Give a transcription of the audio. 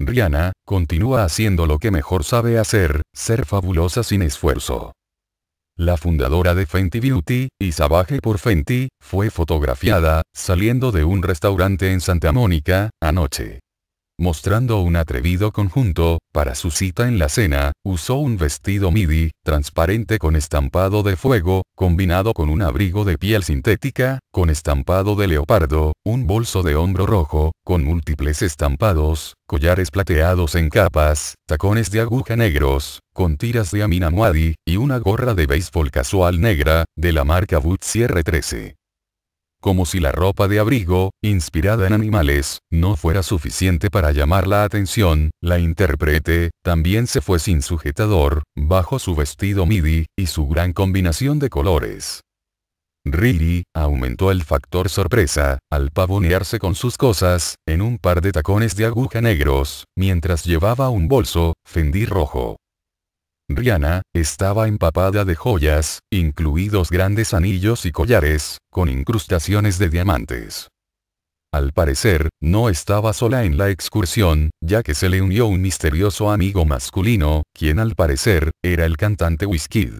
Rihanna, continúa haciendo lo que mejor sabe hacer, ser fabulosa sin esfuerzo. La fundadora de Fenty Beauty, Isabaje por Fenty, fue fotografiada, saliendo de un restaurante en Santa Mónica, anoche. Mostrando un atrevido conjunto, para su cita en la cena, usó un vestido midi, transparente con estampado de fuego, combinado con un abrigo de piel sintética, con estampado de leopardo, un bolso de hombro rojo, con múltiples estampados, collares plateados en capas, tacones de aguja negros, con tiras de Amina Muadi, y una gorra de béisbol casual negra, de la marca Boot R13. Como si la ropa de abrigo, inspirada en animales, no fuera suficiente para llamar la atención, la intérprete, también se fue sin sujetador, bajo su vestido midi, y su gran combinación de colores. Riri, aumentó el factor sorpresa, al pavonearse con sus cosas, en un par de tacones de aguja negros, mientras llevaba un bolso, fendí rojo. Rihanna, estaba empapada de joyas, incluidos grandes anillos y collares, con incrustaciones de diamantes. Al parecer, no estaba sola en la excursión, ya que se le unió un misterioso amigo masculino, quien al parecer, era el cantante Wizkid.